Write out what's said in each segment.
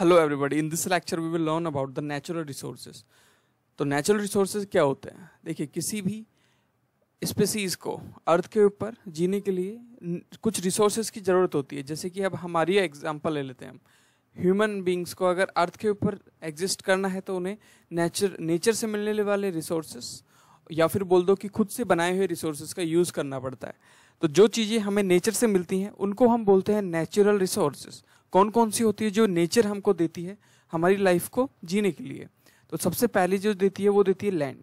Hello everybody in this lecture we will learn about the natural resources तो natural resources क्या होते हैं देखिए किसी भी स्पेसीज़ को अर्थ के ऊपर जीने के लिए कुछ रिसोर्सेज की ज़रूरत होती है जैसे कि अब हमारी एग्जांपल ले लेते हैं हम ह्यूमन बींग्स को अगर अर्थ के ऊपर एग्जिस्ट करना है तो उन्हें नेचर नेचर से मिलने वाले रिसोर्सेज या फिर बोल दो कि खुद से बनाए हुए रिसोर्सेज का यूज़ करना पड़ता है तो जो चीज़ें हमें नेचर से मिलती हैं उनको हम बोलते हैं नेचुरल रिसोर्सेज कौन कौन सी होती है जो नेचर हमको देती है हमारी लाइफ को जीने के लिए तो सबसे पहले जो देती है वो देती है लैंड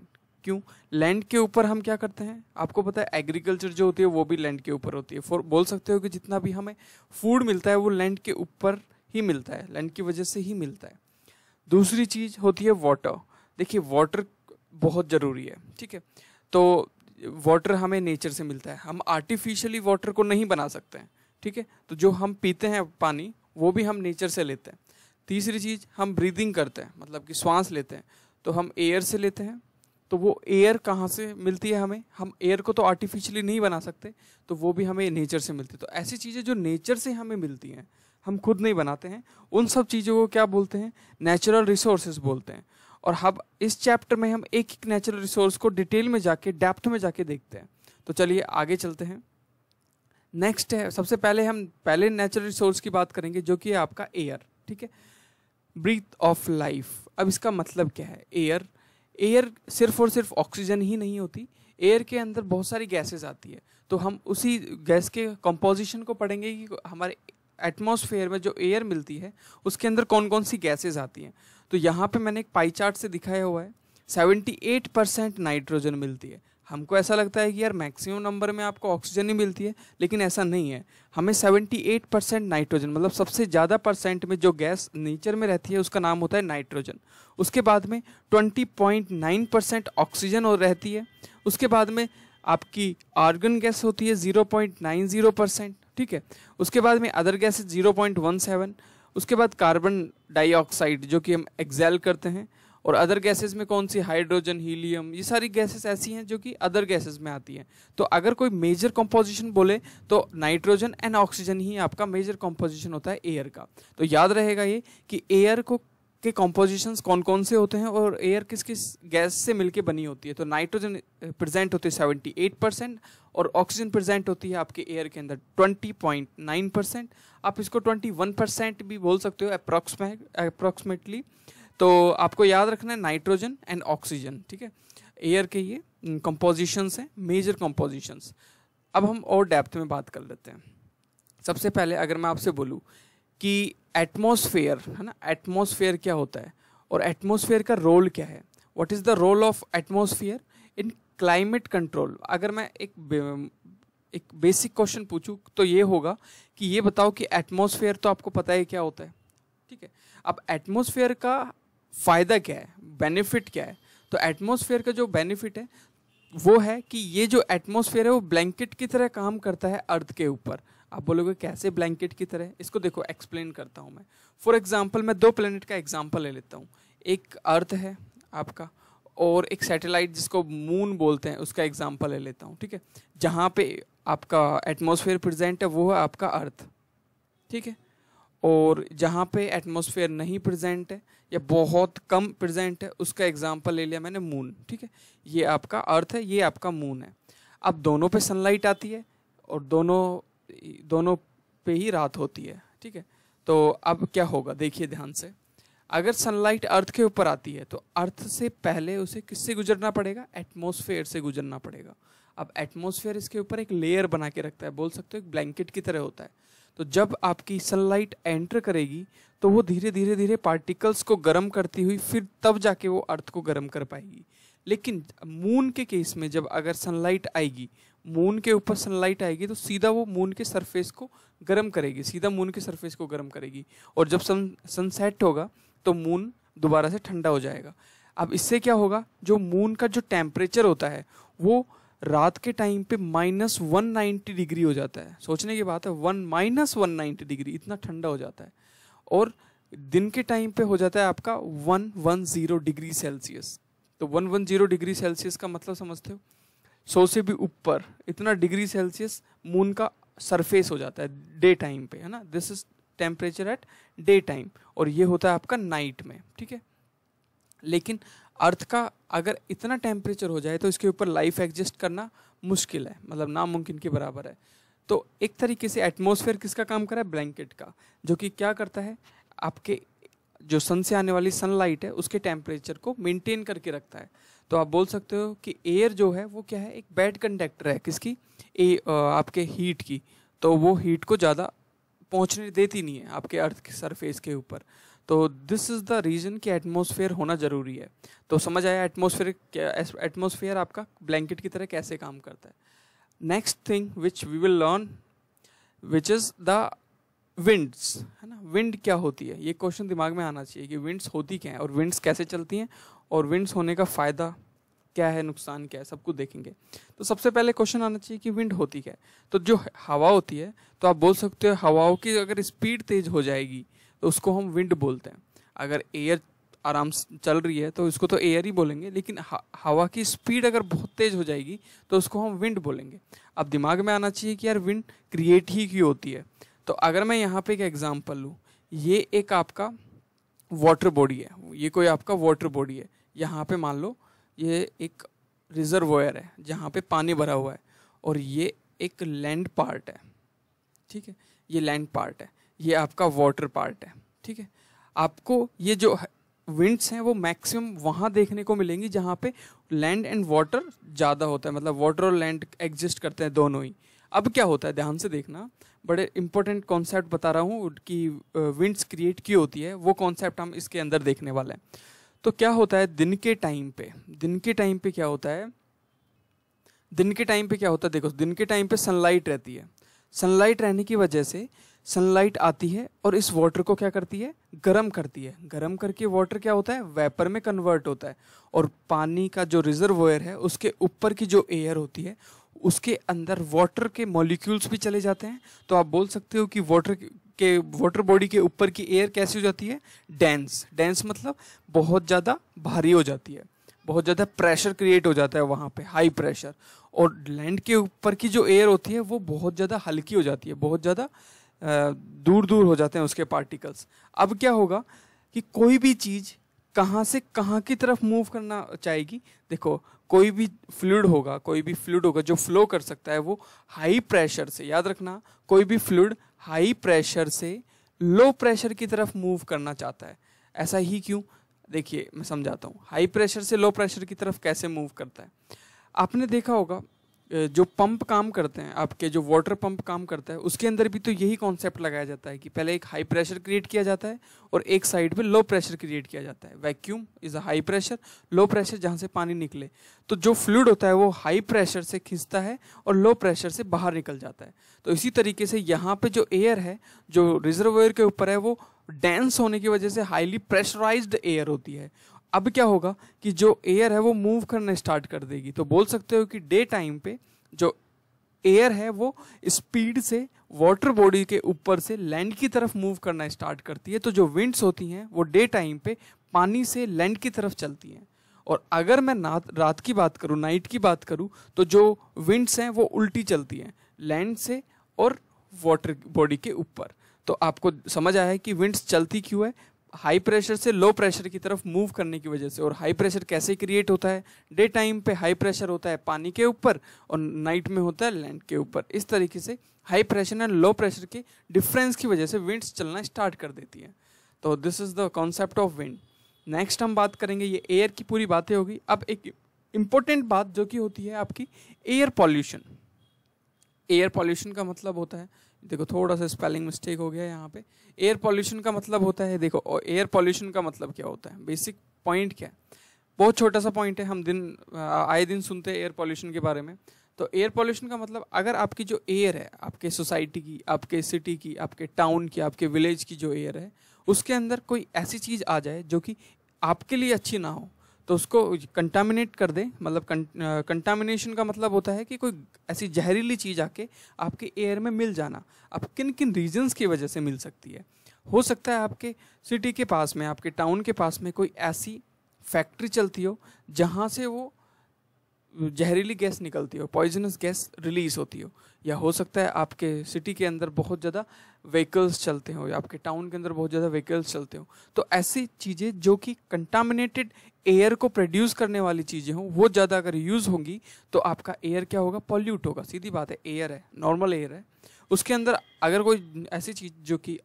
क्यों लैंड के ऊपर हम क्या करते हैं आपको पता है एग्रीकल्चर जो होती है वो भी लैंड के ऊपर होती है फॉर बोल सकते हो कि जितना भी हमें फूड मिलता है वो लैंड के ऊपर ही मिलता है लैंड की वजह से ही मिलता है दूसरी चीज़ होती है वाटर देखिए वाटर बहुत ज़रूरी है ठीक है तो वाटर हमें नेचर से मिलता है हम आर्टिफिशियली वाटर को नहीं बना सकते हैं ठीक है तो जो हम पीते हैं पानी वो भी हम नेचर से लेते हैं तीसरी चीज़ हम ब्रीदिंग करते हैं मतलब कि श्वास लेते हैं तो हम एयर से लेते हैं तो वो एयर कहाँ से मिलती है हमें हम एयर को तो आर्टिफिशियली नहीं बना सकते तो वो भी हमें नेचर से मिलती है तो ऐसी चीज़ें जो नेचर से हमें मिलती हैं हम खुद नहीं बनाते हैं उन सब चीज़ों को क्या बोलते हैं नेचुरल रिसोर्सेज बोलते हैं और हम इस चैप्टर में हम एक एक नेचुरल रिसोर्स को डिटेल में जाके डेप्थ में जाके देखते हैं तो चलिए आगे चलते हैं नेक्स्ट है eh, सबसे पहले हम पहले नेचुरल रिसोर्स की बात करेंगे जो कि है आपका एयर ठीक है ब्रीथ ऑफ लाइफ अब इसका मतलब क्या है एयर एयर सिर्फ और सिर्फ ऑक्सीजन ही नहीं होती एयर के अंदर बहुत सारी गैसेज आती है तो हम उसी गैस के कंपोजिशन को पढ़ेंगे कि हमारे एटमॉस्फेयर में जो एयर मिलती है उसके अंदर कौन कौन सी गैसेज आती हैं तो यहाँ पे मैंने एक पाई चार्ट से दिखाया हुआ है 78 परसेंट नाइट्रोजन मिलती है हमको ऐसा लगता है कि यार मैक्सिमम नंबर में आपको ऑक्सीजन ही मिलती है लेकिन ऐसा नहीं है हमें 78 परसेंट नाइट्रोजन मतलब सबसे ज़्यादा परसेंट में जो गैस नेचर में रहती है उसका नाम होता है नाइट्रोजन उसके बाद में 20.9 परसेंट ऑक्सीजन और रहती है उसके बाद में आपकी आर्गन गैस होती है जीरो परसेंट ठीक है उसके बाद में अदर गैसेज सेवन उसके बाद कार्बन डाइऑक्साइड जो कि हम एक्सेल करते हैं और अदर गैसेस में कौन सी हाइड्रोजन हीलियम ये सारी गैसेस ऐसी हैं जो कि अदर गैसेस में आती हैं तो अगर कोई मेजर कंपोजिशन बोले तो नाइट्रोजन एंड ऑक्सीजन ही आपका मेजर कंपोजिशन होता है एयर का तो याद रहेगा ये कि एयर को के कंपोजिशंस कौन कौन से होते हैं और एयर किस किस गैस से मिलके बनी होती है तो नाइट्रोजन प्रजेंट eh, होती है सेवेंटी एट परसेंट और ऑक्सीजन प्रेजेंट होती है आपके एयर के अंदर ट्वेंटी पॉइंट नाइन परसेंट आप इसको ट्वेंटी वन परसेंट भी बोल सकते हो अप्रॉक्समेट अप्रोक्सीमेटली तो आपको याद रखना है नाइट्रोजन एंड ऑक्सीजन ठीक है एयर के ये कंपोजिशंस हैं मेजर कंपोजिशंस अब हम और डेप्थ में बात कर लेते हैं सबसे पहले अगर मैं आपसे बोलूँ कि एटमोसफेयर है ना एटमोसफेयर क्या होता है और एटमोसफेयर का रोल क्या है what is the role of atmosphere in climate control अगर मैं एक एक बेसिक क्वेश्चन पूछूँ तो ये होगा कि ये बताओ कि एटमोसफेयर तो आपको पता ही क्या होता है ठीक है अब एटमोसफेयर का फ़ायदा क्या है बेनिफिट क्या है तो एटमोसफेयर का जो बेनिफिट है वो है कि ये जो एटमोसफेयर है वो ब्लैंकेट की तरह काम करता है अर्थ के ऊपर आप बोलोगे कैसे ब्लैंकेट की तरह इसको देखो एक्सप्लेन करता हूँ मैं फॉर एग्जाम्पल मैं दो प्लानट का एग्जाम्पल ले लेता हूँ एक अर्थ है आपका और एक सैटेलाइट जिसको मून बोलते हैं उसका एग्जाम्पल ले लेता हूँ ठीक है जहाँ पे आपका एटमोसफेयर प्रजेंट है वो है आपका अर्थ ठीक है और जहाँ पे एटमॉस्फेयर नहीं प्रेजेंट है या बहुत कम प्रेजेंट है उसका एग्जाम्पल ले लिया मैंने मून ठीक है ये आपका अर्थ है ये आपका मून है अब दोनों पे सनलाइट आती है और दोनों दोनों पे ही रात होती है ठीक है तो अब क्या होगा देखिए ध्यान से अगर सनलाइट अर्थ के ऊपर आती है तो अर्थ से पहले उसे किससे गुजरना पड़ेगा एटमोसफेयर से गुजरना पड़ेगा अब एटमोसफेयर इसके ऊपर एक लेयर बना के रखता है बोल सकते हो एक ब्लैंकेट की तरह होता है तो जब आपकी सनलाइट एंटर करेगी तो वो धीरे धीरे धीरे पार्टिकल्स को गर्म करती हुई फिर तब जाके वो अर्थ को गर्म कर पाएगी लेकिन मून के केस में जब अगर सनलाइट आएगी मून के ऊपर सनलाइट आएगी तो सीधा वो मून के सरफेस को गर्म करेगी सीधा मून के सरफेस को गर्म करेगी और जब सन सनसेट होगा तो मून दोबारा से ठंडा हो जाएगा अब इससे क्या होगा जो मून का जो टेम्परेचर होता है वो रात के टाइम पे माइनस वन नाइन्टी डिग्री हो जाता है सोचने की बात है one minus one ninety degree इतना ठंडा हो जाता है और दिन के टाइम पे हो जाता है आपका one one zero degree Celsius तो one one zero degree Celsius का मतलब समझते हो सौ से भी ऊपर इतना डिग्री सेल्सियस मून का सरफेस हो जाता है डे टाइम पे है ना this is temperature at day time और ये होता है आपका नाइट में ठीक है लेकिन अर्थ का अगर इतना टेम्परेचर हो जाए तो इसके ऊपर लाइफ एग्जिस्ट करना मुश्किल है मतलब नामुमकिन के बराबर है तो एक तरीके से एटमोसफेयर किसका काम करा है ब्लैंकेट का जो कि क्या करता है आपके जो सन से आने वाली सनलाइट है उसके टेम्परेचर को मेंटेन करके रखता है तो आप बोल सकते हो कि एयर जो है वो क्या है एक बैड कंडक्टर है किसकी ए आपके हीट की तो वो हीट को ज़्यादा पहुंचने देती नहीं है आपके अर्थ के सरफेस के ऊपर तो दिस इज़ द रीज़न कि एटमोसफेयर होना ज़रूरी है तो समझ आया एटमोसफेयर एटमोसफेयर आपका ब्लैंकेट की तरह कैसे काम करता है next thing which we will learn which is the winds है ना विंड क्या होती है ये क्वेश्चन दिमाग में आना चाहिए कि विंड्स होती क्या है और विंड्स कैसे चलती हैं और विंड्स होने का फ़ायदा क्या है नुकसान क्या है सब कुछ देखेंगे तो सबसे पहले क्वेश्चन आना चाहिए कि विंड होती क्या है तो जो हवा होती है तो आप बोल सकते हो हवाओं की अगर स्पीड तेज हो जाएगी तो उसको हम विंड बोलते हैं अगर एयर आराम से चल रही है तो इसको तो एयर ही बोलेंगे लेकिन हवा की स्पीड अगर बहुत तेज़ हो जाएगी तो उसको हम विंड बोलेंगे अब दिमाग में आना चाहिए कि यार विंड क्रिएट ही क्यों होती है तो अगर मैं यहाँ पे एक एग्जांपल लूँ ये एक आपका वाटर बॉडी है ये कोई आपका वाटर बॉडी है यहाँ पे मान लो ये एक रिजर्वोयर है जहाँ पे पानी भरा हुआ है और ये एक लैंड पार्ट है ठीक है ये लैंड पार्ट है ये आपका वाटर पार्ट है ठीक है आपको ये जो विंड्स हैं वो मैक्सिमम वहाँ देखने को मिलेंगी जहाँ पे लैंड एंड वाटर ज़्यादा होता है मतलब वाटर और लैंड एग्जिस्ट करते हैं दोनों ही अब क्या होता है ध्यान से देखना बड़े इंपॉर्टेंट कॉन्सेप्ट बता रहा हूँ कि विंड्स क्रिएट क्यों होती है वो कॉन्सेप्ट हम इसके अंदर देखने वाले हैं तो क्या होता है दिन के टाइम पे दिन के टाइम पे क्या होता है दिन के टाइम पे क्या होता है देखो दिन के टाइम पे सनलाइट रहती है सनलाइट रहने की वजह से सनलाइट आती है और इस वाटर को क्या करती है गर्म करती है गर्म करके वाटर क्या होता है वेपर में कन्वर्ट होता है और पानी का जो रिजर्वर है उसके ऊपर की जो एयर होती है उसके अंदर वाटर के मॉलिक्यूल्स भी चले जाते हैं तो आप बोल सकते हो कि वाटर के वाटर बॉडी के ऊपर की एयर कैसी हो जाती है डेंस डेंस मतलब बहुत ज़्यादा भारी हो जाती है बहुत ज़्यादा प्रेशर क्रिएट हो जाता है वहाँ पे हाई प्रेशर और लैंड के ऊपर की जो एयर होती है वो बहुत ज़्यादा हल्की हो जाती है बहुत ज़्यादा दूर दूर हो जाते हैं उसके पार्टिकल्स अब क्या होगा कि कोई भी चीज़ कहाँ से कहाँ की तरफ मूव करना चाहेगी देखो कोई भी फ्लूड होगा कोई भी फ्लूड होगा जो फ्लो कर सकता है वो हाई प्रेशर से याद रखना कोई भी फ्लूड हाई प्रेशर से लो प्रेशर की तरफ मूव करना चाहता है ऐसा ही क्यों देखिए मैं समझाता हूँ हाई प्रेशर से लो प्रेशर की तरफ कैसे मूव करता है आपने देखा होगा जो पंप काम करते हैं आपके जो वाटर पंप काम करता है उसके अंदर भी तो यही कॉन्सेप्ट लगाया जाता है कि पहले एक हाई प्रेशर क्रिएट किया जाता है और एक साइड पे लो प्रेशर क्रिएट किया जाता है vacuum is a high pressure low pressure जहाँ से पानी निकले तो जो फ्लूड होता है वो हाई प्रेशर से खींचता है और लो प्रेशर से बाहर निकल जाता है तो इसी तरीके से यहाँ पर जो एयर है जो रिजर्वेयर के ऊपर है वो डेंस होने की वजह से हाईली प्रेशराइज्ड एयर होती है अब क्या होगा कि जो एयर है वो मूव करना स्टार्ट कर देगी तो बोल सकते हो कि डे टाइम पे जो एयर है वो स्पीड से वाटर बॉडी के ऊपर से लैंड की तरफ मूव करना स्टार्ट करती है तो जो विंड्स होती हैं वो डे टाइम पे पानी से लैंड की तरफ चलती हैं और अगर मैं नात रात की बात करूँ नाइट की बात करूँ तो जो विंड्स हैं वो उल्टी चलती हैं लैंड से और वाटर बॉडी के ऊपर तो आपको समझ आया है कि विंड्स चलती क्यों है हाई प्रेशर से लो प्रेशर की तरफ मूव करने की वजह से और हाई प्रेशर कैसे क्रिएट होता है डे टाइम पे हाई प्रेशर होता है पानी के ऊपर और नाइट में होता है लैंड के ऊपर इस तरीके से high pressure and low pressure के डिफरेंस की वजह से विंड्स चलना स्टार्ट कर देती है तो this is the concept of wind next हम बात करेंगे ये एयर की पूरी बातें होगी अब एक इम्पोर्टेंट बात जो कि होती है आपकी एयर पॉल्यूशन एयर पॉल्यूशन का मतलब होता है देखो थोड़ा सा स्पेलिंग मिस्टेक हो गया यहाँ पे एयर पॉल्यूशन का मतलब होता है देखो एयर पॉल्यूशन का मतलब क्या होता है बेसिक पॉइंट क्या है बहुत छोटा सा पॉइंट है हम दिन आए दिन सुनते हैं एयर पॉल्यूशन के बारे में तो एयर पॉल्यूशन का मतलब अगर आपकी जो एयर है आपके सोसाइटी की आपके सिटी की आपके टाउन की आपके विलेज की जो एयर है उसके अंदर कोई ऐसी चीज़ आ जाए जो कि आपके लिए अच्छी ना हो तो उसको कंटामिनेट कर दे मतलब कंटामिनेशन का मतलब होता है कि कोई ऐसी जहरीली चीज़ आके आपके एयर में मिल जाना अब किन किन रीजंस की वजह से मिल सकती है हो सकता है आपके सिटी के पास में आपके टाउन के पास में कोई ऐसी फैक्ट्री चलती हो जहाँ से वो जहरीली गैस निकलती हो पॉइजनस गैस रिलीज़ होती हो या हो सकता है आपके सिटी के अंदर बहुत ज़्यादा व्हीकल्स चलते हो या आपके टाउन के अंदर बहुत ज़्यादा व्हीकल्स चलते हो तो ऐसी चीज़ें जो कि कंटामिनेटेड एयर को प्रोड्यूस करने वाली चीज़ें हों वो ज़्यादा अगर यूज़ होंगी तो आपका एयर क्या होगा पॉल्यूट होगा सीधी बात है एयर है नॉर्मल एयर है उसके अंदर अगर कोई ऐसी चीज़ जो कि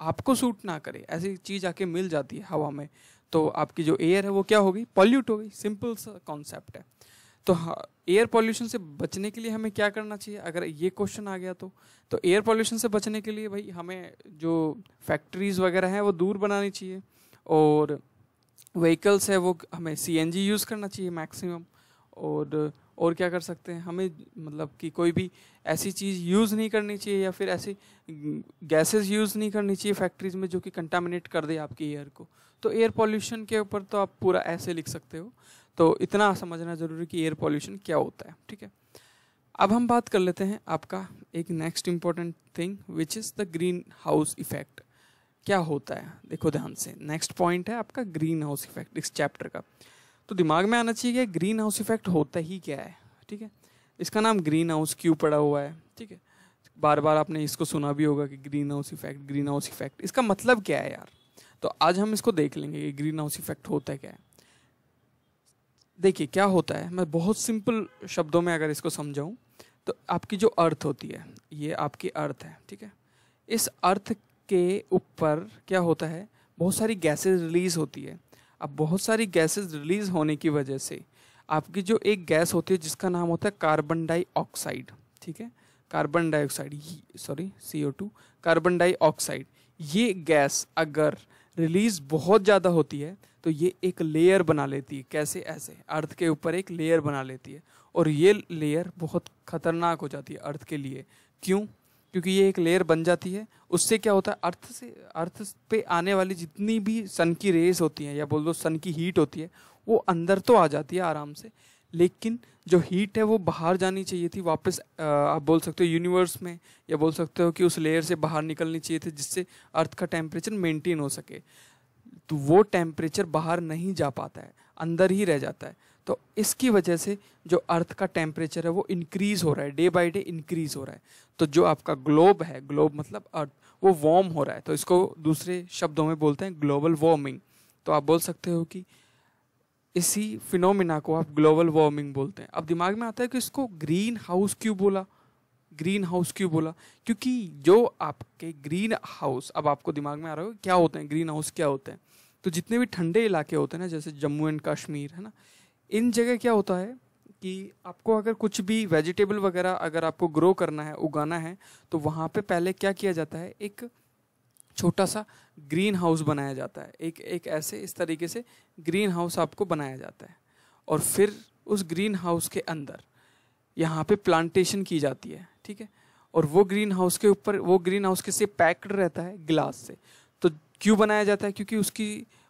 आपको सूट ना करे ऐसी चीज़ आके मिल जाती है हवा में तो आपकी जो एयर है वो क्या होगी पॉल्यूट होगी सिंपल सा कॉन्सेप्ट है तो एयर हाँ, पॉल्यूशन से बचने के लिए हमें क्या करना चाहिए अगर ये क्वेश्चन आ गया तो तो एयर पॉल्यूशन से बचने के लिए भाई हमें जो फैक्ट्रीज़ वगैरह हैं वो दूर बनानी चाहिए और व्हीकल्स है वो हमें सी एन जी यूज़ करना चाहिए मैक्सिमम और और क्या कर सकते हैं हमें मतलब कि कोई भी ऐसी चीज़ यूज़ नहीं करनी चाहिए या फिर ऐसी गैसेस यूज़ नहीं करनी चाहिए फैक्ट्रीज़ में जो कि कंटामिनेट कर दे आपकी एयर को तो एयर पॉल्यूशन के ऊपर तो आप पूरा ऐसे लिख सकते हो तो इतना समझना ज़रूरी कि एयर पॉल्यूशन क्या होता है ठीक है अब हम बात कर लेते हैं आपका एक next important thing which is the greenhouse effect क्या होता है देखो ध्यान से नेक्स्ट पॉइंट है आपका ग्रीन हाउस इफेक्ट इस चैप्टर का तो दिमाग में आना चाहिए कि ग्रीन हाउस इफेक्ट होता ही क्या है ठीक है इसका नाम ग्रीन हाउस क्यों पड़ा हुआ है ठीक है बार बार आपने इसको सुना भी होगा कि greenhouse effect greenhouse effect इसका मतलब क्या है यार तो आज हम इसको देख लेंगे कि ग्रीन हाउस इफेक्ट होता है क्या है देखिए क्या होता है मैं बहुत सिंपल शब्दों में अगर इसको समझाऊँ तो आपकी जो अर्थ होती है ये आपकी अर्थ है ठीक है इस अर्थ के ऊपर क्या होता है बहुत सारी गैसेस रिलीज़ होती है अब बहुत सारी गैसेस रिलीज़ होने की वजह से आपकी जो एक गैस होती है जिसका नाम होता है कार्बन डाइऑक्साइड ठीक है carbon dioxide sorry C O two carbon dioxide ये गैस अगर रिलीज़ बहुत ज़्यादा होती है तो ये एक लेयर बना लेती है कैसे ऐसे अर्थ के ऊपर एक लेयर बना लेती है और ये लेयर बहुत खतरनाक हो जाती है अर्थ के लिए क्यों क्योंकि ये एक लेयर बन जाती है उससे क्या होता है अर्थ से अर्थ पे आने वाली जितनी भी सन की रेस होती हैं या बोल दो सन की हीट होती है वो अंदर तो आ जाती है आराम से लेकिन जो हीट है वो बाहर जानी चाहिए थी वापस आप बोल सकते हो यूनिवर्स में या बोल सकते हो कि उस लेयर से बाहर निकलनी चाहिए थी जिससे अर्थ का टेम्परेचर मेंटेन हो सके तो वो टेम्परेचर बाहर नहीं जा पाता है अंदर ही रह जाता है तो इसकी वजह से जो अर्थ का टेम्परेचर है वो इंक्रीज़ हो रहा है डे बाई डे इंक्रीज़ हो रहा है तो जो आपका ग्लोब है ग्लोब मतलब अर्थ वो वार्म हो रहा है तो इसको दूसरे शब्दों में बोलते हैं ग्लोबल वार्मिंग तो आप बोल सकते हो कि इसी फिनोमिना को आप ग्लोबल वार्मिंग बोलते हैं अब दिमाग में आता है कि इसको ग्रीन हाउस क्यों बोला ग्रीन हाउस क्यों बोला क्योंकि जो आपके ग्रीन हाउस अब आपको दिमाग में आ रहा होगा क्या होते हैं ग्रीन हाउस क्या होते हैं तो जितने भी ठंडे इलाके होते हैं ना जैसे जम्मू एंड कश्मीर है ना इन जगह क्या होता है कि आपको अगर कुछ भी वेजिटेबल वगैरह अगर आपको ग्रो करना है उगाना है तो वहाँ पे पहले क्या किया जाता है एक छोटा सा ग्रीन हाउस बनाया जाता है एक एक ऐसे इस तरीके से ग्रीन हाउस आपको बनाया जाता है और फिर उस ग्रीन हाउस के अंदर यहाँ पे प्लांटेशन की जाती है ठीक है और वो ग्रीन हाउस के ऊपर वो ग्रीन हाउस के से पैक्ड रहता है गिलास से तो क्यों बनाया जाता है क्योंकि उसकी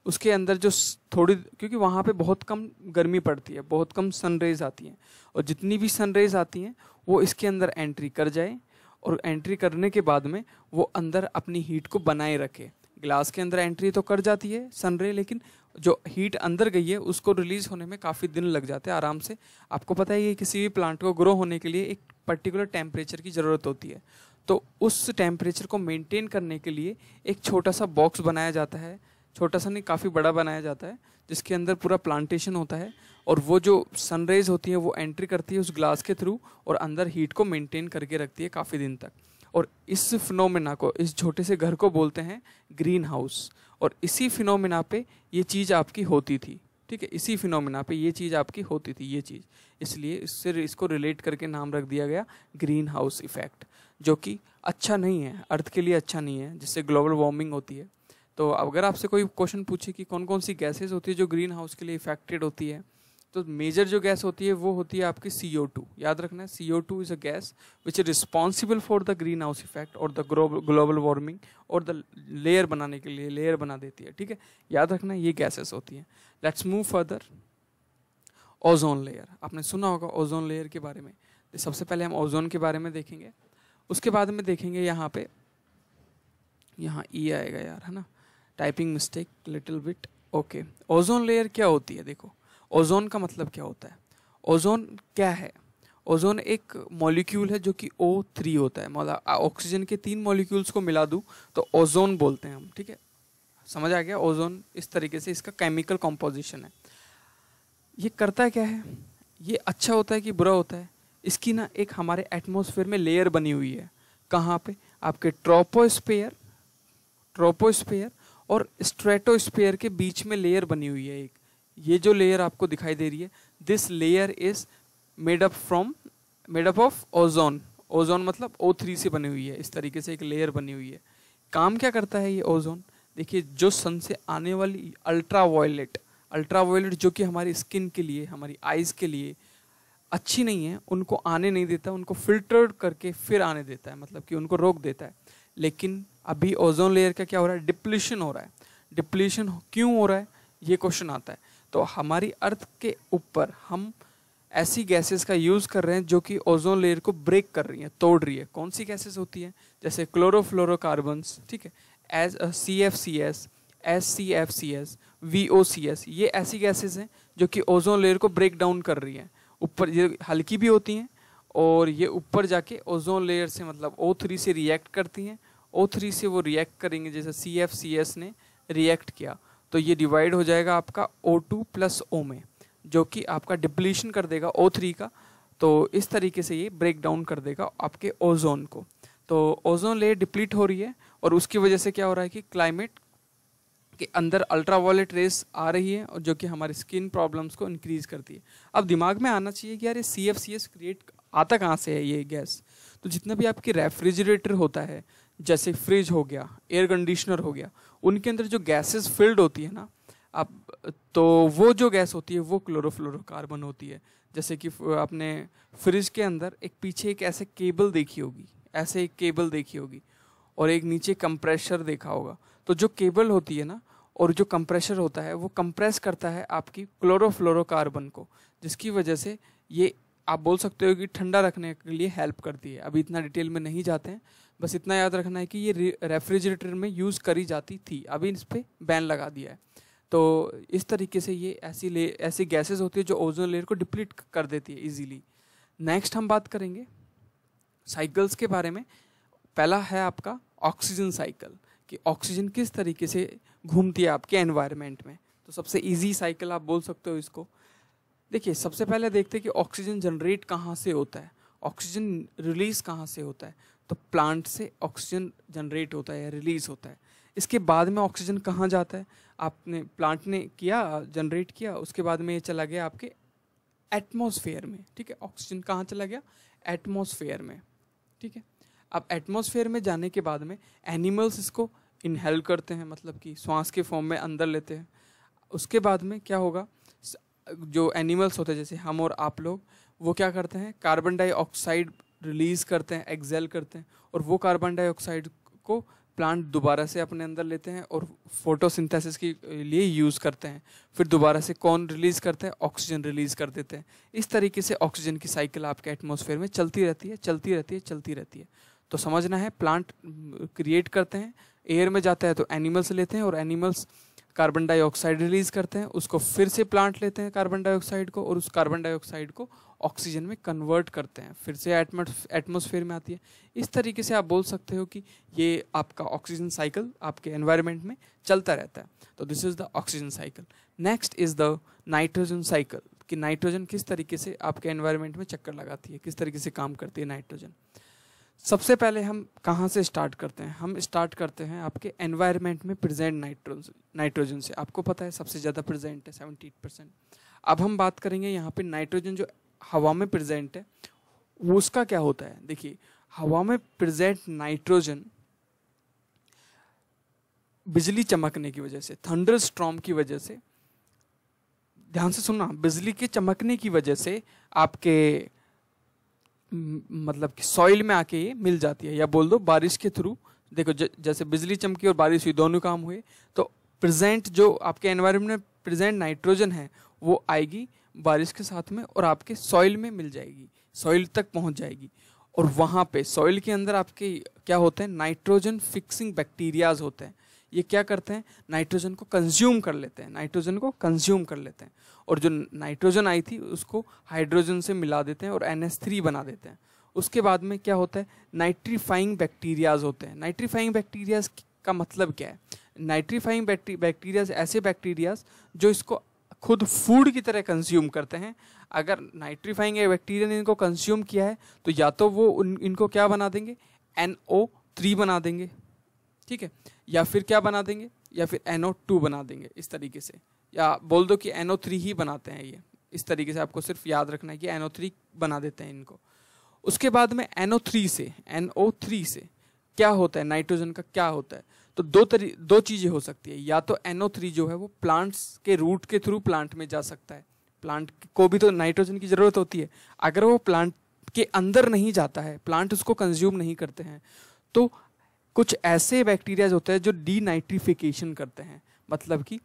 उसके अंदर जो थोड़ी क्योंकि वहाँ पे बहुत कम गर्मी पड़ती है बहुत कम सन रेज आती हैं और जितनी भी सन रेज आती हैं वो इसके अंदर एंट्री कर जाए और एंट्री करने के बाद में वो अंदर अपनी हीट को बनाए रखे ग्लास के अंदर एंट्री तो कर जाती है सन रे लेकिन जो हीट अंदर गई है उसको रिलीज़ होने में काफ़ी दिन लग जाते हैं आराम से आपको पता है कि किसी भी प्लांट को ग्रो होने के लिए एक पर्टिकुलर टेम्परेचर की ज़रूरत होती है तो उस टेम्परेचर को मेंटेन करने के लिए एक छोटा सा बॉक्स बनाया जाता है छोटा सा नहीं काफ़ी बड़ा बनाया जाता है जिसके अंदर पूरा प्लांटेशन होता है और वो जो सनरेज होती है वो एंट्री करती है उस ग्लास के थ्रू और अंदर हीट को मेंटेन करके रखती है काफ़ी दिन तक और इस फिनोमिना को इस छोटे से घर को बोलते हैं ग्रीन हाउस और इसी फिनोमिना पे ये चीज़ आपकी होती थी ठीक है इसी फिनोमिना पे ये चीज़ आपकी होती थी ये चीज़ इसलिए इससे इसको रिलेट करके नाम रख दिया गया ग्रीन हाउस इफेक्ट जो कि अच्छा नहीं है अर्थ के लिए अच्छा नहीं है जिससे ग्लोबल वार्मिंग होती है तो अगर आपसे कोई क्वेश्चन पूछे कि कौन कौन सी गैसेज होती है जो ग्रीन हाउस के लिए इफेक्टेड होती है तो मेजर जो गैस होती है वो होती है आपकी सी ओ टू याद रखना है C O two is a gas which is responsible for the greenhouse effect और द ग्लोबल वार्मिंग और द लेयर बनाने के लिए लेयर बना देती है ठीक है याद रखना ये गैसेस होती हैं let's move further ozone layer आपने सुना होगा ओजोन लेयर के बारे में सबसे पहले हम ओजोन के बारे में देखेंगे उसके बाद में देखेंगे यहाँ पे यहाँ ई e आएगा यार है ना typing mistake little bit okay ozone layer क्या होती है देखो ओजोन का मतलब क्या होता है ओजोन क्या है ओजोन एक मॉलिक्यूल है जो कि ओ थ्री होता है मतलब ऑक्सीजन के तीन मॉलिक्यूल्स को मिला दूँ तो ओजोन बोलते हैं हम ठीक है समझ आ गया ओजोन इस तरीके से इसका केमिकल कॉम्पोजिशन है ये करता क्या है ये अच्छा होता है कि बुरा होता है इसकी ना एक हमारे एटमोसफेयर में लेयर बनी हुई है कहाँ पे आपके ट्रोपोस्पेयर ट्रोपोस्पेयर और स्ट्रेटोस्फेयर के बीच में लेयर बनी हुई है एक ये जो लेयर आपको दिखाई दे रही है this layer is made up from made up of ozone ozone मतलब ओ थ्री से बनी हुई है इस तरीके से एक लेयर बनी हुई है काम क्या करता है ये ओजोन देखिए जो सन से आने वाली अल्ट्रा वायलेट अल्ट्रा वायलेट जो कि हमारी स्किन के लिए हमारी आइज़ के लिए अच्छी नहीं है उनको आने नहीं देता उनको फिल्टर करके फिर आने देता है मतलब कि उनको रोक देता है लेकिन अभी ओजोन लेयर का क्या हो रहा है डिप्लीशन हो रहा है डिप्लीशन क्यों हो रहा है ये क्वेश्चन आता है तो हमारी अर्थ के ऊपर हम ऐसी गैसेस का यूज़ कर रहे हैं जो कि ओजोन लेयर को ब्रेक कर रही हैं तोड़ रही है कौन सी गैसेस होती हैं जैसे क्लोरोफ्लोरोकार्बन्स ठीक है as C F C S S C F C S V O C S ये ऐसी गैसेस हैं जो कि ओजोन लेयर को ब्रेक डाउन कर रही हैं ऊपर ये हल्की भी होती हैं और ये ऊपर जाके ओजोन लेयर से मतलब ओ थ्री से रिएक्ट करती हैं ओ थ्री से वो रिएक्ट करेंगे जैसे सी एफ सी एस ने रिएक्ट किया तो ये डिवाइड हो जाएगा आपका ओ टू प्लस ओ में जो कि आपका डिप्लीशन कर देगा ओ थ्री का तो इस तरीके से ये ब्रेक डाउन कर देगा आपके ओजोन को तो ओजोन लेयर डिप्लीट हो रही है और उसकी वजह से क्या हो रहा है कि क्लाइमेट के अंदर अल्ट्रा वायलेट रेस आ रही है और जो कि हमारे स्किन प्रॉब्लम्स को इंक्रीज़ करती है अब दिमाग में आना चाहिए कि यार ये C F C S create आता कहाँ से है ये गैस तो जितना भी आपकी रेफ्रिजरेटर होता है जैसे फ्रिज हो गया एयर कंडीशनर हो गया उनके अंदर जो गैसेस फिल्ड होती है ना आप तो वो जो गैस होती है वो क्लोरोफ्लोरोकार्बन होती है जैसे कि आपने फ्रिज के अंदर एक पीछे एक ऐसे केबल देखी होगी ऐसे एक केबल देखी होगी और एक नीचे कंप्रेशर देखा होगा तो जो केबल होती है ना और जो कंप्रेशर होता है वो कंप्रेस करता है आपकी क्लोरोफ्लोरोकार्बन को जिसकी वजह से ये आप बोल सकते हो कि ठंडा रखने के लिए हेल्प करती है अभी इतना डिटेल में नहीं जाते हैं बस इतना याद रखना है कि ये रेफ्रिजरेटर में यूज़ करी जाती थी अभी इस पर बैन लगा दिया है तो इस तरीके से ये ऐसी ले ऐसी गैसेज होती है जो ओजोन लेयर को डिप्लीट कर देती है ईजीली नेक्स्ट हम बात करेंगे साइकिल्स के बारे में पहला है आपका ऑक्सीजन साइकिल कि ऑक्सीजन किस तरीके से घूमती है आपके एनवायरनमेंट में तो सबसे इजी साइकिल आप बोल सकते हो इसको देखिए सबसे पहले देखते हैं कि ऑक्सीजन जनरेट कहाँ से होता है ऑक्सीजन रिलीज कहाँ से होता है तो प्लांट से ऑक्सीजन जनरेट होता है रिलीज होता है इसके बाद में ऑक्सीजन कहाँ जाता है आपने प्लांट ने किया जनरेट किया उसके बाद में ये चला गया आपके एटमॉस्फेयर में ठीक है ऑक्सीजन कहाँ चला गया एटमॉस्फेयर में ठीक है अब एटमॉस्फेयर में जाने के बाद में एनिमल्स इसको इनहेल करते हैं मतलब कि श्वास के फॉर्म में अंदर लेते हैं उसके बाद में क्या होगा जो एनिमल्स होते हैं जैसे हम और आप लोग वो क्या करते हैं कार्बन डाइऑक्साइड रिलीज़ करते हैं एक्सेल करते हैं और वो कार्बन डाइऑक्साइड को प्लांट दोबारा से अपने अंदर लेते हैं और फोटोसिंथेसिस के लिए यूज़ करते हैं फिर दोबारा से कौन रिलीज़ करते हैं ऑक्सीजन रिलीज़ कर देते हैं इस तरीके से ऑक्सीजन की साइकिल आपके एटमोसफेयर में चलती रहती है चलती रहती है चलती रहती है तो समझना है प्लांट क्रिएट करते हैं एयर में जाता है तो एनिमल्स लेते हैं और एनिमल्स कार्बन डाइऑक्साइड रिलीज़ करते हैं उसको फिर से प्लांट लेते हैं कार्बन डाइऑक्साइड को और उस कार्बन डाइऑक्साइड को ऑक्सीजन में कन्वर्ट करते हैं फिर से एटमोसफेयर में आती है इस तरीके से आप बोल सकते हो कि ये आपका ऑक्सीजन साइकिल आपके एनवायरमेंट में चलता रहता है तो this is the oxygen cycle next is the nitrogen cycle कि नाइट्रोजन किस तरीके से आपके एनवायरमेंट में चक्कर लगाती है किस तरीके से काम करती है नाइट्रोजन सबसे पहले हम कहाँ से स्टार्ट करते हैं हम स्टार्ट करते हैं आपके एनवायरमेंट में प्रेजेंट नाइट्रोजन नाइट्रोजन से आपको पता है सबसे ज़्यादा प्रेजेंट है सेवेंटी एट परसेंट अब हम बात करेंगे यहाँ पे नाइट्रोजन जो हवा में प्रेजेंट है वो उसका क्या होता है देखिए हवा में प्रेजेंट नाइट्रोजन बिजली चमकने की वजह से थंडर स्ट्रॉम की वजह से ध्यान से सुनना बिजली के चमकने की वजह से आपके मतलब कि सॉइल में आके ये मिल जाती है या बोल दो बारिश के थ्रू देखो ज, जैसे बिजली चमकी और बारिश हुई दोनों काम हुए तो प्रेजेंट जो आपके एनवायरनमेंट में प्रेजेंट नाइट्रोजन है वो आएगी बारिश के साथ में और आपके सॉइल में मिल जाएगी सॉइल तक पहुंच जाएगी और वहाँ पे सॉइल के अंदर आपके क्या होते हैं नाइट्रोजन फिक्सिंग बैक्टीरियाज होते हैं ये क्या करते हैं नाइट्रोजन को कंज्यूम कर लेते हैं नाइट्रोजन को कंज्यूम कर लेते हैं और जो नाइट्रोजन आई थी उसको हाइड्रोजन से मिला देते हैं और एन थ्री बना देते हैं उसके बाद में क्या होता है नाइट्रीफाइंग बैक्टीरियाज होते हैं नाइट्रीफाइंग बैक्टीरियाज का मतलब क्या है नाइट्रीफाइंग बैक्टीरियाज ऐसे बैक्टीरियाज जो इसको खुद फूड की तरह कंज्यूम करते हैं अगर नाइट्रीफाइंग या बैक्टीरिया ने इनको कंज्यूम किया है तो या तो वो उन इनको क्या बना देंगे एन ओ थ्री बना देंगे ठीक है या फिर क्या बना देंगे या फिर एन ओ टू बना देंगे इस तरीके से या बोल दो कि एन ओ थ्री ही बनाते हैं ये इस तरीके से आपको सिर्फ याद रखना है कि एन ओ थ्री बना देते हैं इनको उसके बाद में एन ओ थ्री से एन ओ थ्री से क्या होता है नाइट्रोजन का क्या होता है तो दो तरी दो चीज़ें हो सकती है या तो एनओ जो है वो प्लांट्स के रूट के थ्रू प्लांट में जा सकता है प्लांट को भी तो नाइट्रोजन की ज़रूरत होती है अगर वो प्लांट के अंदर नहीं जाता है प्लांट उसको कंज्यूम नहीं करते हैं तो कुछ ऐसे बैक्टीरियाज होते हैं जो डीनाइट्रीफिकेशन करते हैं मतलब कि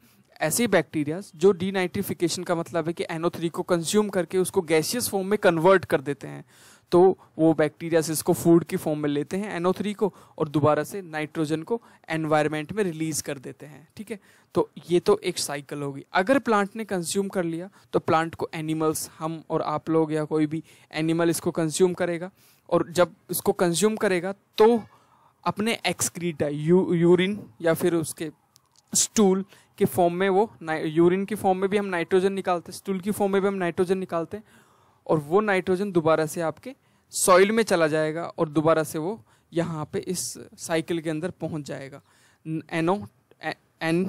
ऐसे बैक्टीरियाज जो डीनाइट्रीफिकेशन का मतलब है कि एनओ को कंज्यूम करके उसको गैसियस फॉर्म में कन्वर्ट कर देते हैं तो वो बैक्टीरिया से इसको फूड की फॉर्म में लेते हैं एनओ थ्री को और दोबारा से नाइट्रोजन को एनवायरमेंट में रिलीज कर देते हैं ठीक है तो ये तो एक साइकिल होगी अगर प्लांट ने कंज्यूम कर लिया तो प्लांट को एनिमल्स हम और आप लोग या कोई भी एनिमल इसको कंज्यूम करेगा और जब इसको कंज्यूम करेगा तो अपने एक्सक्रीटा यू यूरिन या फिर उसके स्टूल के फॉर्म में वो यूरिन की फॉर्म में भी हम नाइट्रोजन निकालते हैं स्टूल की फॉर्म में भी हम नाइट्रोजन निकालते हैं और वो नाइट्रोजन दोबारा से आपके सॉइल में चला जाएगा और दोबारा से वो यहाँ पे इस साइकिल के अंदर पहुँच जाएगा एनओ एन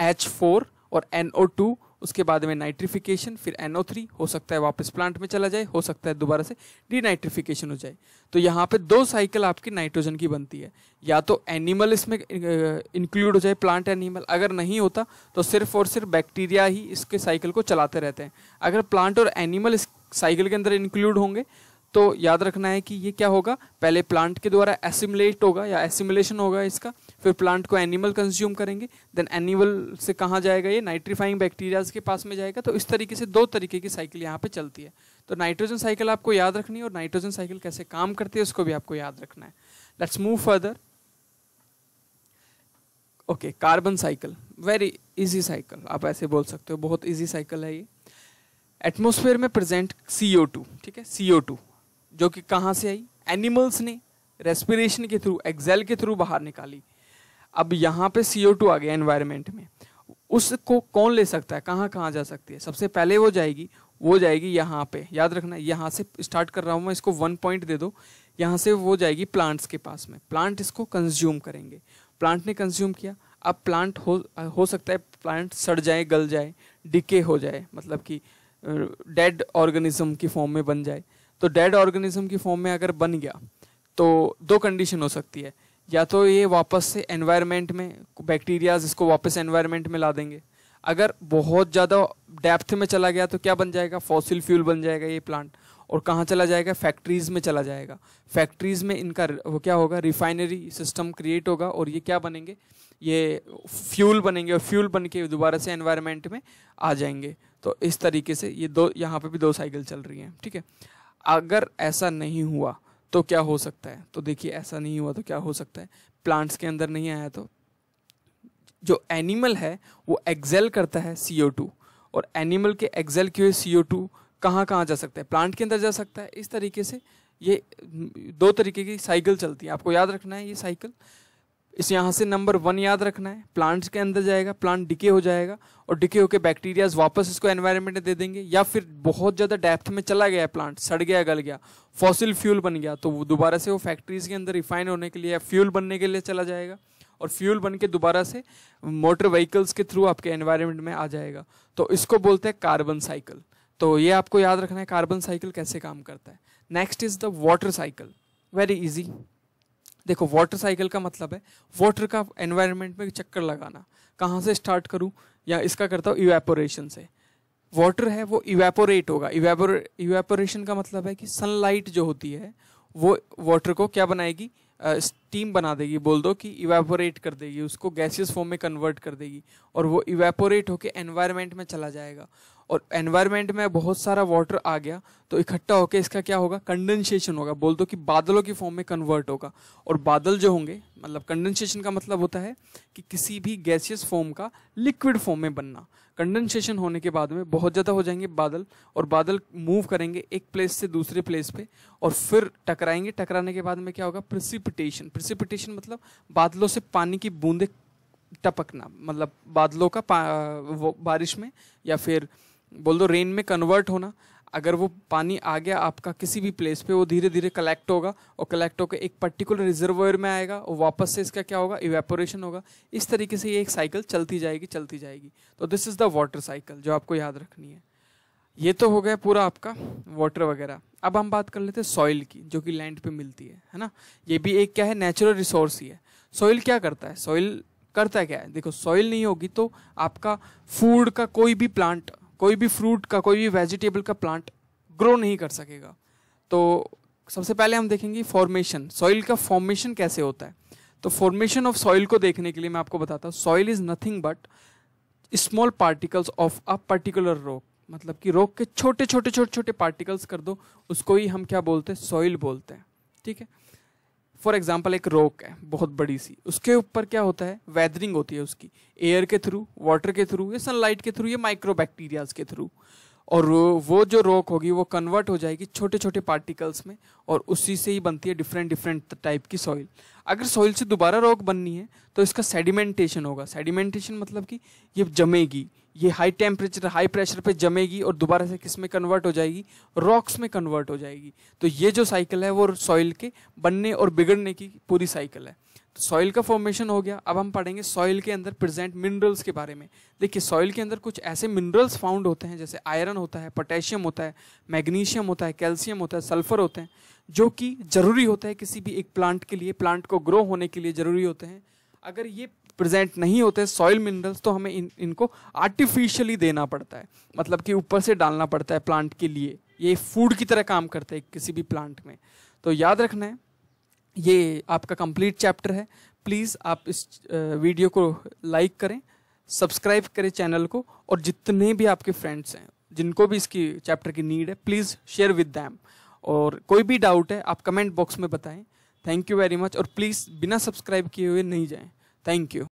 एच फोर और एन ओ टू उसके बाद में नाइट्रिफिकेशन फिर एनओ थ्री हो सकता है वापस प्लांट में चला जाए हो सकता है दोबारा से डीनाइट्रिफिकेशन हो जाए तो यहाँ पे दो साइकिल आपकी नाइट्रोजन की बनती है या तो एनिमल इसमें इंक्लूड हो जाए प्लांट एनिमल अगर नहीं होता तो सिर्फ और सिर्फ बैक्टीरिया ही इसके साइकिल को चलाते रहते हैं अगर प्लांट और एनिमल इस साइकिल के अंदर इंक्लूड होंगे तो याद रखना है कि ये क्या होगा पहले प्लांट के द्वारा एसिमुलेट होगा या एसिमुलेशन होगा इसका फिर प्लांट को एनिमल कंज्यूम करेंगे देन एनिमल से कहाँ जाएगा ये नाइट्रीफाइंग बैक्टीरियाज के पास में जाएगा तो इस तरीके से दो तरीके की साइकिल यहाँ पे चलती है तो नाइट्रोजन साइकिल आपको याद रखनी है और नाइट्रोजन साइकिल कैसे काम करती है उसको भी आपको याद रखना है let's move further okay carbon cycle very easy cycle आप ऐसे बोल सकते हो बहुत इजी साइकिल है ये एटमोसफेयर में प्रेजेंट सी ठीक है सी जो कि कहाँ से आई एनिमल्स ने रेस्पिरेशन के थ्रू एक्सेल के थ्रू बाहर निकाली अब यहाँ पे सी आ गया एनवायरमेंट में उसको कौन ले सकता है कहाँ कहाँ जा सकती है सबसे पहले वो जाएगी वो जाएगी यहाँ पे याद रखना यहाँ से स्टार्ट कर रहा हूँ मैं इसको वन पॉइंट दे दो यहाँ से वो जाएगी प्लांट्स के पास में प्लांट इसको कंज्यूम करेंगे प्लांट ने कंज्यूम किया अब प्लांट हो हो सकता है प्लांट सड़ जाए गल जाए डिके हो जाए मतलब कि डेड ऑर्गेनिज्म की फॉर्म में बन जाए तो डेड ऑर्गेनिज्म की फॉर्म में अगर बन गया तो दो कंडीशन हो सकती है या तो ये वापस से एनवायरनमेंट में बैक्टीरियाज इसको वापस एनवायरनमेंट में ला देंगे अगर बहुत ज़्यादा डेप्थ में चला गया तो क्या बन जाएगा फॉसिल फ्यूल बन जाएगा ये प्लांट और कहाँ चला जाएगा फैक्ट्रीज़ में चला जाएगा फैक्ट्रीज़ में इनका वो क्या होगा रिफाइनरी सिस्टम क्रिएट होगा और ये क्या बनेंगे ये फ्यूल बनेंगे और फ्यूल बन के दोबारा से एनवायरनमेंट में आ जाएंगे तो इस तरीके से ये दो यहाँ पे भी दो साइकिल चल रही हैं ठीक है अगर ऐसा नहीं हुआ तो क्या हो सकता है तो देखिए ऐसा नहीं हुआ तो क्या हो सकता है प्लांट्स के अंदर नहीं आया तो जो एनिमल है वो एक्सेल करता है सी और एनिमल के एक्सेल किए सी ओ टू कहाँ कहाँ जा सकता है प्लांट के अंदर जा सकता है इस तरीके से ये दो तरीके की साइकिल चलती है आपको याद रखना है ये साइकिल इस यहाँ से नंबर वन याद रखना है प्लांट्स के अंदर जाएगा प्लांट डिके हो जाएगा और डिके होकर बैक्टीरियाज वापस इसको एनवायरनमेंट में दे देंगे या फिर बहुत ज़्यादा डेप्थ में चला गया प्लांट सड़ गया गल गया फॉसिल फ्यूल बन गया तो वो दोबारा से वो फैक्ट्रीज़ के अंदर रिफाइन होने के लिए या फ्यूल बनने के लिए चला जाएगा और फ्यूल बन के दोबारा से मोटर व्हीकल्स के थ्रू आपके एनवायरमेंट में आ जाएगा तो इसको बोलते हैं कार्बन साइकिल तो ये आपको याद रखना है कार्बन साइकिल कैसे काम करता है next is the water cycle very easy देखो वाटर साइकिल का मतलब है वाटर का एनवायरनमेंट में चक्कर लगाना कहाँ से स्टार्ट करूँ या इसका करता हूँ इवेपोरेशन से वाटर है वो इवेपोरेट होगा इवेपोरेशन का मतलब है कि सनलाइट जो होती है वो वाटर को क्या बनाएगी स्टीम uh, बना देगी बोल दो कि इवेपोरेट कर देगी उसको गैसियस फॉर्म में कन्वर्ट कर देगी और वो इवेपोरेट होकर एनवायरनमेंट में चला जाएगा और एनवायरमेंट में बहुत सारा वाटर आ गया तो इकट्ठा होकर इसका क्या होगा कंडेंसेशन होगा बोल दो कि बादलों की फॉर्म में कन्वर्ट होगा और बादल जो होंगे मतलब कंडेंसेशन का मतलब होता है कि किसी भी गैसियस फॉर्म का लिक्विड फॉर्म में बनना कंडेंसेशन होने के बाद में बहुत ज़्यादा हो जाएंगे बादल और बादल मूव करेंगे एक प्लेस से दूसरे प्लेस पे और फिर टकराएंगे टकराने के बाद में क्या होगा प्रिसिपिटेशन प्रिसिपिटेशन मतलब बादलों से पानी की बूंदें टपकना मतलब बादलों का बारिश में या फिर बोल दो रेन में कन्वर्ट होना अगर वो पानी आ गया आपका किसी भी प्लेस पे वो धीरे धीरे कलेक्ट होगा और कलेक्ट होकर एक पर्टिकुलर रिजर्वर में आएगा और वापस से इसका क्या होगा इवेपोरेशन होगा इस तरीके से ये एक साइकिल चलती जाएगी चलती जाएगी तो this is the water cycle जो आपको याद रखनी है ये तो हो गया पूरा आपका वाटर वगैरह अब हम बात कर लेते हैं सॉइल की जो कि लैंड पे मिलती है है ना ये भी एक क्या है नेचुरल रिसोर्स ही है सॉइल क्या करता है सॉइल करता है क्या है देखो सॉइल नहीं होगी तो आपका फूड का कोई भी प्लांट कोई भी फ्रूट का कोई भी वेजिटेबल का प्लांट ग्रो नहीं कर सकेगा तो सबसे पहले हम देखेंगे फॉर्मेशन सॉइल का फॉर्मेशन कैसे होता है तो फॉर्मेशन ऑफ सॉइल को देखने के लिए मैं आपको बताता हूँ soil is nothing but small particles of a particular rock मतलब कि रॉक के छोटे छोटे छोटे छोटे पार्टिकल्स कर दो उसको ही हम क्या बोलते हैं सॉइल बोलते हैं ठीक है फॉर एग्जाम्पल एक रोक है बहुत बड़ी सी उसके ऊपर क्या होता है वेदरिंग होती है उसकी एयर के थ्रू वाटर के थ्रू या सनलाइट के थ्रू या माइक्रो बैक्टीरियाज के थ्रू और वो जो रोक होगी वो कन्वर्ट हो जाएगी छोटे छोटे पार्टिकल्स में और उसी से ही बनती है डिफरेंट डिफरेंट टाइप की सॉइल अगर सॉइल से दोबारा रोक बननी है तो इसका सेडिमेंटेशन होगा सेडिमेंटेशन मतलब कि ये जमेगी ये हाई टेम्परेचर हाई प्रेशर पे जमेगी और दोबारा से किस में कन्वर्ट हो जाएगी रॉक्स में कन्वर्ट हो जाएगी तो ये जो साइकिल है वो सॉइल के बनने और बिगड़ने की पूरी साइकिल है तो सॉइल का फॉर्मेशन हो गया अब हम पढ़ेंगे सॉइल के अंदर प्रेजेंट मिनरल्स के बारे में देखिए सॉइल के अंदर कुछ ऐसे मिनरल्स फाउंड होते हैं जैसे आयरन होता है पोटेशियम होता है मैग्नीशियम होता है कैल्शियम होता है सल्फर होते हैं जो कि जरूरी होता है किसी भी एक प्लांट के लिए प्लांट को ग्रो होने के लिए जरूरी होते हैं अगर ये प्रेजेंट नहीं होते सॉइल मिनरल्स तो हमें इन इनको आर्टिफिशियली देना पड़ता है मतलब कि ऊपर से डालना पड़ता है प्लांट के लिए ये फूड की तरह काम करते हैं किसी भी प्लांट में तो याद रखना है ये आपका कंप्लीट चैप्टर है प्लीज़ आप इस वीडियो को लाइक करें सब्सक्राइब करें चैनल को और जितने भी आपके फ्रेंड्स हैं जिनको भी इसकी चैप्टर की नीड है प्लीज़ शेयर विद दैम और कोई भी डाउट है आप कमेंट बॉक्स में बताएं थैंक यू वेरी मच और प्लीज़ बिना सब्सक्राइब किए हुए नहीं जाएं Thank you.